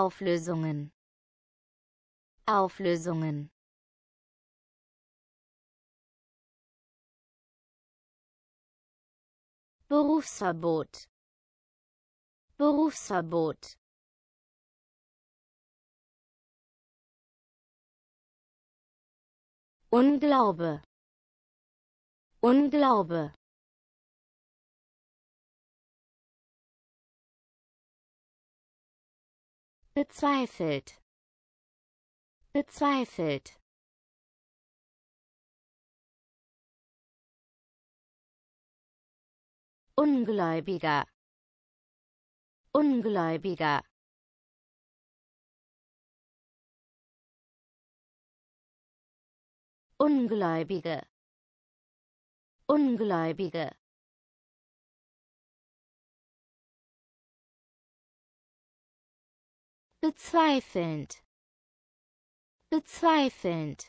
Auflösungen Auflösungen Berufsverbot Berufsverbot Unglaube Unglaube bezweifelt bezweifelt Ungläubiger Ungläubiger Ungläubige Ungläubige bezweifelnd bezweifelnd